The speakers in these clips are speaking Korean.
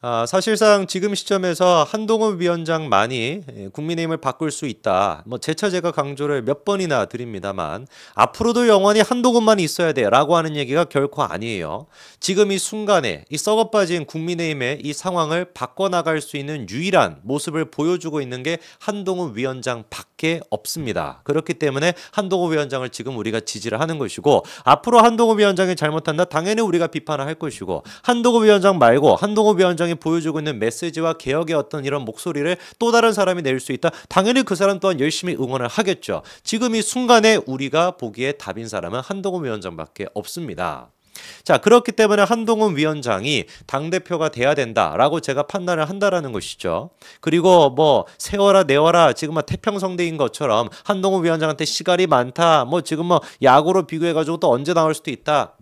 아, 사실상 지금 시점에서 한동훈 위원장만이 예, 국민의힘을 바꿀 수 있다. 뭐 재차 제가 강조를 몇 번이나 드립니다만 앞으로도 영원히 한동훈만 있어야 돼라고 하는 얘기가 결코 아니에요. 지금 이 순간에 이 썩어빠진 국민의힘의 이 상황을 바꿔나갈 수 있는 유일한 모습을 보여주고 있는 게 한동훈 위원장밖에 없습니다. 그렇기 때문에 한동훈 위원장을 지금 우리가 지지를 하는 것이고 앞으로 한동훈 위원장이 잘못한다 당연히 우리가 비판을 할 것이고 한동훈 위원장 말고 한동훈 위원장 정당이 보여주고 있는 메시지와 개혁의 어떤 이런 목소리를 또 다른 사람이 낼 수 있다. 당연히 그 사람 또한 열심히 응원을 하겠죠. 지금 이 순간에 우리가 보기에 답인 사람은 한동훈 위원장밖에 없습니다. 자 그렇기 때문에 한동훈 위원장이 당 대표가 돼야 된다라고 제가 판단을 한다라는 것이죠. 그리고 뭐 세워라 내워라 지금 막 태평성대인 것처럼 한동훈 위원장한테 시간이 많다. 뭐 지금 뭐 야구로 비교해가지고 또 언제 나올 수도 있다.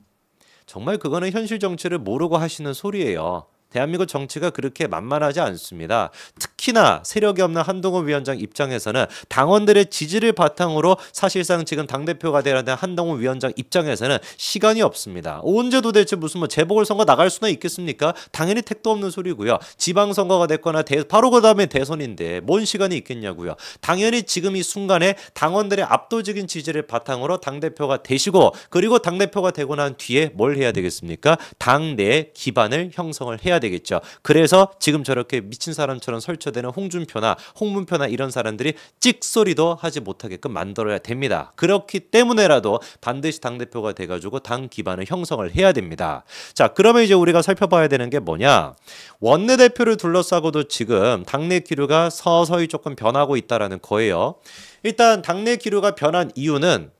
정말 그거는 현실 정치를 모르고 하시는 소리예요. 대한민국 정치가 그렇게 만만하지 않습니다. 특 특히나 세력이 없는 한동훈 위원장 입장에서는 당원들의 지지를 바탕으로 사실상 지금 당대표가 되려는 한동훈 위원장 입장에서는 시간이 없습니다. 언제 도대체 무슨 뭐 재보궐선거 나갈 수나 있겠습니까? 당연히 택도 없는 소리고요. 지방선거가 됐거나 대, 바로 그 다음에 대선인데 뭔 시간이 있겠냐고요. 당연히 지금 이 순간에 당원들의 압도적인 지지를 바탕으로 당대표가 되시고 그리고 당대표가 되고 난 뒤에 뭘 해야 되겠습니까? 당내 기반을 형성을 해야 되겠죠. 그래서 지금 저렇게 미친 사람처럼 설쳐 되는 홍준표나 홍문표나 이런 사람들이 찍소리도 하지 못하게끔 만들어야 됩니다. 그렇기 때문에라도 반드시 당대표가 돼가지고 당 기반을 형성을 해야 됩니다. 자 그러면 이제 우리가 살펴봐야 되는 게 뭐냐 원내대표를 둘러싸고도 지금 당내 기류가 서서히 조금 변하고 있다라는 거예요. 일단 당내 기류가 변한 이유는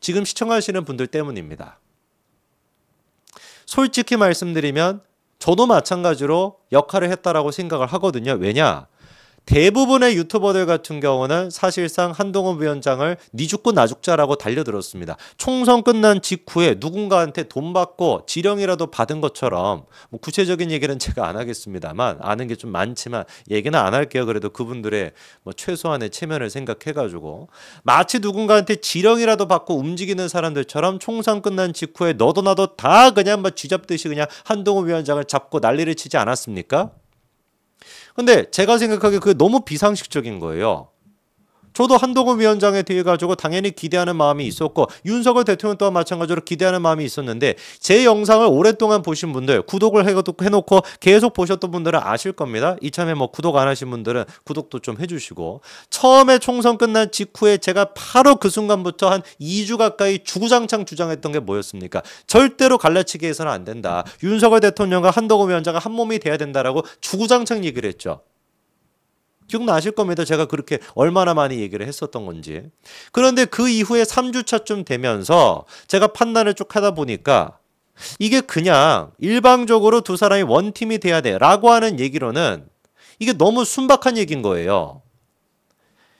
지금 시청하시는 분들 때문입니다. 솔직히 말씀드리면 저도 마찬가지로 역할을 했다라고 생각을 하거든요. 왜냐? 대부분의 유튜버들 같은 경우는 사실상 한동훈 위원장을 니 죽고 나 죽자라고 달려들었습니다. 총선 끝난 직후에 누군가한테 돈 받고 지령이라도 받은 것처럼 뭐 구체적인 얘기는 제가 안 하겠습니다만 아는 게 좀 많지만 얘기는 안 할게요. 그래도 그분들의 뭐 최소한의 체면을 생각해가지고 마치 누군가한테 지령이라도 받고 움직이는 사람들처럼 총선 끝난 직후에 너도 나도 다 그냥 막 뭐 쥐잡듯이 그냥 한동훈 위원장을 잡고 난리를 치지 않았습니까? 근데 제가 생각하기에 그게 너무 비상식적인 거예요. 저도 한동훈 위원장에 대해 가지고 당연히 기대하는 마음이 있었고 윤석열 대통령 또한 마찬가지로 기대하는 마음이 있었는데 제 영상을 오랫동안 보신 분들 구독을 해놓고 계속 보셨던 분들은 아실 겁니다. 이참에 뭐 구독 안 하신 분들은 구독도 좀 해주시고 처음에 총선 끝난 직후에 제가 바로 그 순간부터 한 2주 가까이 주구장창 주장했던 게 뭐였습니까? 절대로 갈라치기 해서는 안 된다. 윤석열 대통령과 한동훈 위원장은한 몸이 돼야 된다라고 주구장창 얘기를 했죠. 기억나실 겁니다. 제가 그렇게 얼마나 많이 얘기를 했었던 건지. 그런데 그 이후에 3주차쯤 되면서 제가 판단을 쭉 하다 보니까 이게 그냥 일방적으로 두 사람이 원팀이 돼야 돼 라고 하는 얘기로는 이게 너무 순박한 얘기인 거예요.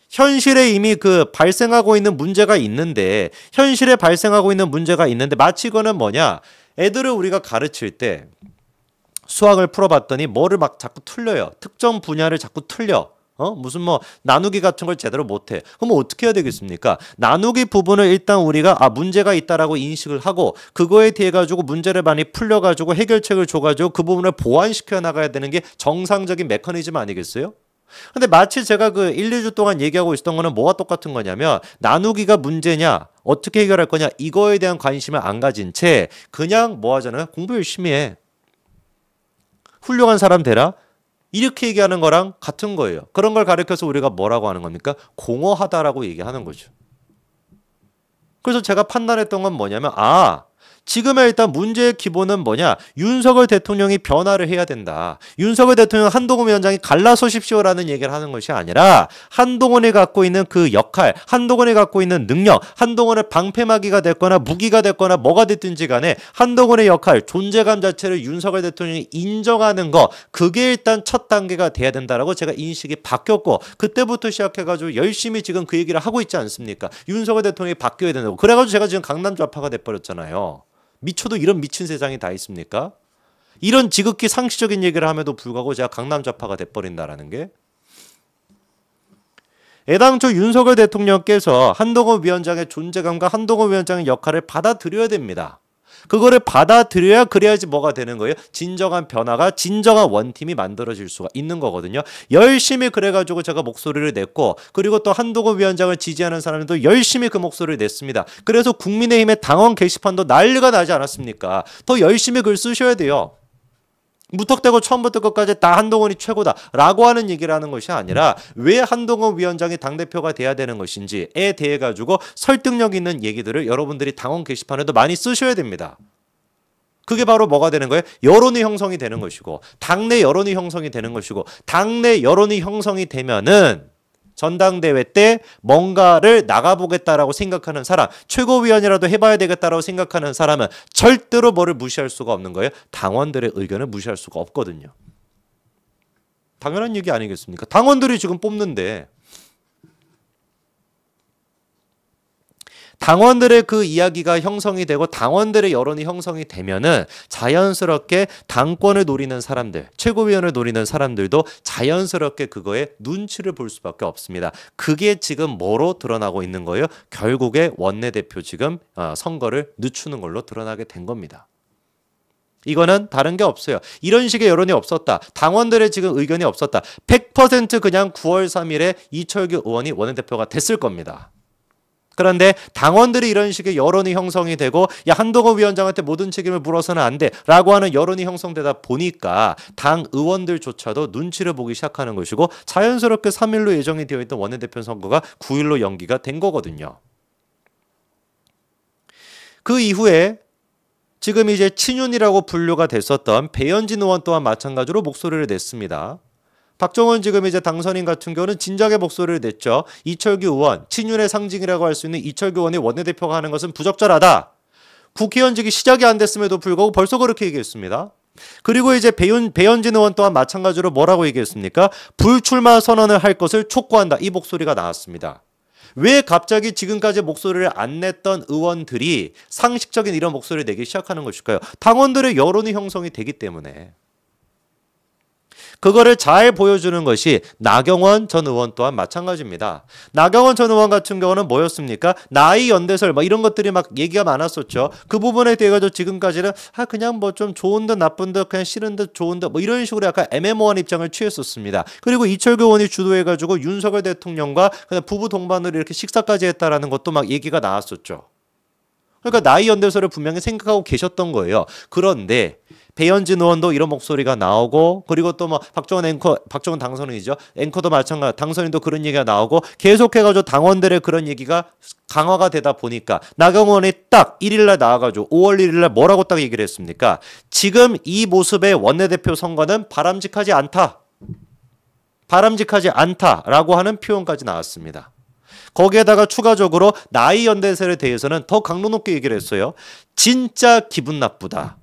현실에 이미 그 발생하고 있는 문제가 있는데 현실에 발생하고 있는 문제가 있는데 마치 이거는 뭐냐 애들을 우리가 가르칠 때 수학을 풀어봤더니 뭐를 막 자꾸 틀려요 특정 분야를 자꾸 틀려 어? 무슨 뭐 나누기 같은 걸 제대로 못 해. 그럼 뭐 어떻게 해야 되겠습니까? 나누기 부분을 일단 우리가 아 문제가 있다라고 인식을 하고 그거에 대해 가지고 문제를 많이 풀려 가지고 해결책을 줘 가지고 그 부분을 보완시켜 나가야 되는 게 정상적인 메커니즘 아니겠어요? 근데 마치 제가 그 1, 2주 동안 얘기하고 있었던 거는 뭐와 똑같은 거냐면 나누기가 문제냐 어떻게 해결할 거냐 이거에 대한 관심을 안 가진 채 그냥 뭐 하잖아요 공부 열심히 해 훌륭한 사람 되라 이렇게 얘기하는 거랑 같은 거예요. 그런 걸 가리켜서 우리가 뭐라고 하는 겁니까? 공허하다라고 얘기하는 거죠. 그래서 제가 판단했던 건 뭐냐면 아 지금의 일단 문제의 기본은 뭐냐? 윤석열 대통령이 변화를 해야 된다. 윤석열 대통령 한동훈 위원장이 갈라서십시오라는 얘기를 하는 것이 아니라 한동훈이 갖고 있는 그 역할, 한동훈이 갖고 있는 능력, 한동훈을 방패막이가 됐거나 무기가 됐거나 뭐가 됐든지 간에 한동훈의 역할, 존재감 자체를 윤석열 대통령이 인정하는 거 그게 일단 첫 단계가 돼야 된다라고 제가 인식이 바뀌었고 그때부터 시작해가지고 열심히 지금 그 얘기를 하고 있지 않습니까? 윤석열 대통령이 바뀌어야 된다고. 그래가지고 제가 지금 강남 좌파가 돼버렸잖아요. 미쳐도 이런 미친 세상이 다 있습니까? 이런 지극히 상시적인 얘기를 함에도 불구하고 제가 강남 좌파가 돼버린다라는 게 애당초 윤석열 대통령께서 한동훈 위원장의 존재감과 한동훈 위원장의 역할을 받아들여야 됩니다. 그거를 받아들여야 그래야지 뭐가 되는 거예요? 진정한 변화가 진정한 원팀이 만들어질 수가 있는 거거든요. 열심히 그래가지고 제가 목소리를 냈고 그리고 또 한동훈 위원장을 지지하는 사람들도 열심히 그 목소리를 냈습니다. 그래서 국민의힘의 당원 게시판도 난리가 나지 않았습니까? 더 열심히 글 쓰셔야 돼요. 무턱대고 처음부터 끝까지 다 한동훈이 최고다라고 하는 얘기를 하는 것이 아니라 왜 한동훈 위원장이 당대표가 돼야 되는 것인지에 대해 가지고 설득력 있는 얘기들을 여러분들이 당원 게시판에도 많이 쓰셔야 됩니다. 그게 바로 뭐가 되는 거예요? 여론이 형성이 되는 것이고 당내 여론이 형성이 되는 것이고 당내 여론이 형성이 되면은 전당대회 때 뭔가를 나가보겠다라고 생각하는 사람, 최고위원이라도 해봐야 되겠다라고 생각하는 사람은 절대로 뭐를 무시할 수가 없는 거예요. 당원들의 의견을 무시할 수가 없거든요. 당연한 얘기 아니겠습니까? 당원들이 지금 뽑는데 당원들의 그 이야기가 형성이 되고 당원들의 여론이 형성이 되면은 자연스럽게 당권을 노리는 사람들, 최고위원을 노리는 사람들도 자연스럽게 그거에 눈치를 볼 수밖에 없습니다. 그게 지금 뭐로 드러나고 있는 거예요? 결국에 원내대표 지금 어, 선거를 늦추는 걸로 드러나게 된 겁니다. 이거는 다른 게 없어요. 이런 식의 여론이 없었다. 당원들의 지금 의견이 없었다. 100% 그냥 9월 3일에 이철규 의원이 원내대표가 됐을 겁니다. 그런데 당원들이 이런 식의 여론이 형성이 되고 야 한동호 위원장한테 모든 책임을 물어서는 안 돼라고 하는 여론이 형성되다 보니까 당 의원들조차도 눈치를 보기 시작하는 것이고 자연스럽게 3일로 예정이 되어 있던 원내대표 선거가 9일로 연기가 된 거거든요. 그 이후에 지금 이제 친윤이라고 분류가 됐었던 배현진 의원 또한 마찬가지로 목소리를 냈습니다. 박정원 지금 이제 당선인 같은 경우는 진작에 목소리를 냈죠. 이철규 의원, 친윤의 상징이라고 할 수 있는 이철규 의원이 원내대표가 하는 것은 부적절하다. 국회의원직이 시작이 안 됐음에도 불구하고 벌써 그렇게 얘기했습니다. 그리고 이제 배윤, 배현진 의원 또한 마찬가지로 뭐라고 얘기했습니까? 불출마 선언을 할 것을 촉구한다. 이 목소리가 나왔습니다. 왜 갑자기 지금까지 목소리를 안 냈던 의원들이 상식적인 이런 목소리를 내기 시작하는 것일까요? 당원들의 여론이 형성이 되기 때문에. 그거를 잘 보여주는 것이 나경원 전 의원 또한 마찬가지입니다. 나경원 전 의원 같은 경우는 뭐였습니까? 나이 연대설 막 뭐 이런 것들이 막 얘기가 많았었죠. 그 부분에 대해서 지금까지는 아 그냥 뭐 좀 좋은 듯 나쁜 듯 그냥 싫은 듯 좋은 듯 뭐 이런 식으로 약간 애매모호한 입장을 취했었습니다. 그리고 이철규 의원이 주도해가지고 윤석열 대통령과 그냥 부부 동반으로 이렇게 식사까지 했다라는 것도 막 얘기가 나왔었죠. 그러니까 나이 연대설을 분명히 생각하고 계셨던 거예요. 그런데 배현진 의원도 이런 목소리가 나오고 그리고 또 뭐박정은 앵커 박정은 당선인이죠 앵커도 마찬가지 당선인도 그런 얘기가 나오고 계속해가지고 당원들의 그런 얘기가 강화가 되다 보니까 나경원이 딱 1일날 나와가지고 5월 1일날 뭐라고 딱 얘기를 했습니까? 지금 이 모습의 원내대표 선거는 바람직하지 않다. 바람직하지 않다라고 하는 표현까지 나왔습니다. 거기에다가 추가적으로 나이 연대세에 대해서는 더 강도 높게 얘기를 했어요. 진짜 기분 나쁘다.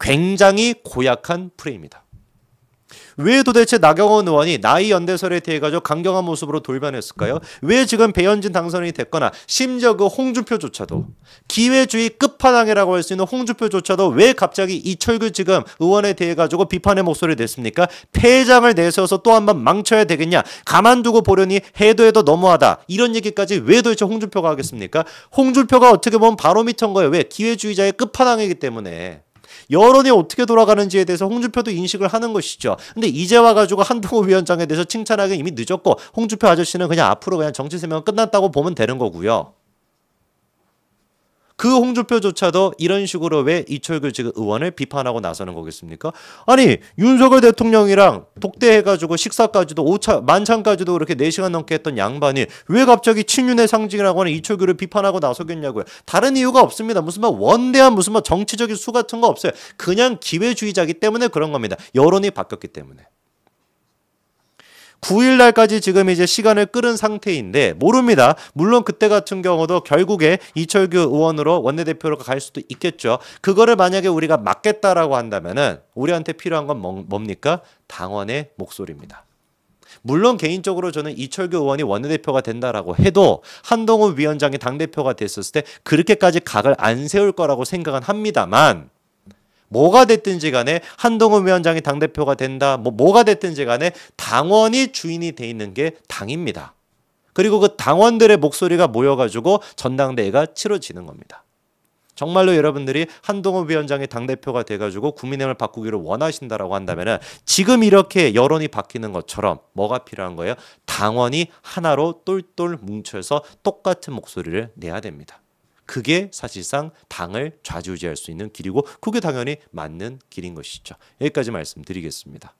굉장히 고약한 프레임이다왜 도대체 나경원 의원이 나이 연대설에 대해 가지고 강경한 모습으로 돌변했을까요? 왜 지금 배현진 당선인이 됐거나 심지어 그 홍준표조차도 기회주의 끝판왕이라고 할 수 있는 홍준표조차도 왜 갑자기 이철규 지금 의원에 대해 가지고 비판의 목소리를 냈습니까? 폐장을 내세워서 또 한 번 망쳐야 되겠냐? 가만두고 보려니 해도 해도 너무하다. 이런 얘기까지 왜 도대체 홍준표가 하겠습니까? 홍준표가 어떻게 보면 바로밑터인 거예요. 왜? 기회주의자의 끝판왕이기 때문에. 여론이 어떻게 돌아가는지에 대해서 홍준표도 인식을 하는 것이죠. 근데 이제 와가지고 한동호 위원장에 대해서 칭찬하기 이미 늦었고 홍준표 아저씨는 그냥 앞으로 그냥 정치 세명 끝났다고 보면 되는 거고요. 그 홍준표조차도 이런 식으로 왜 이철규 지금 의원을 비판하고 나서는 거겠습니까? 아니 윤석열 대통령이랑 독대해가지고 식사까지도 오차 만찬까지도 그렇게 4시간 넘게 했던 양반이 왜 갑자기 친윤의 상징이라고 하는 이철규를 비판하고 나서겠냐고요. 다른 이유가 없습니다. 무슨 뭐 원대한 무슨 뭐 정치적인 수 같은 거 없어요. 그냥 기회주의자기 때문에 그런 겁니다. 여론이 바뀌었기 때문에. 9일 날까지 지금 이제 시간을 끌은 상태인데 모릅니다. 물론 그때 같은 경우도 결국에 이철규 의원으로 원내대표로 갈 수도 있겠죠. 그거를 만약에 우리가 막겠다라고 한다면은 우리한테 필요한 건 뭐, 뭡니까? 당원의 목소리입니다. 물론 개인적으로 저는 이철규 의원이 원내대표가 된다라고 해도 한동훈 위원장이 당대표가 됐었을 때 그렇게까지 각을 안 세울 거라고 생각은 합니다만 뭐가 됐든지 간에 한동훈 위원장이 당대표가 된다. 뭐 뭐가 됐든지 간에 당원이 주인이 돼 있는 게 당입니다. 그리고 그 당원들의 목소리가 모여가지고 전당대회가 치러지는 겁니다. 정말로 여러분들이 한동훈 위원장이 당대표가 돼가지고 국민의힘을 바꾸기를 원하신다라고 한다면 지금 이렇게 여론이 바뀌는 것처럼 뭐가 필요한 거예요? 당원이 하나로 똘똘 뭉쳐서 똑같은 목소리를 내야 됩니다. 그게 사실상 당을 좌지우지할 수 있는 길이고 그게 당연히 맞는 길인 것이죠. 여기까지 말씀드리겠습니다.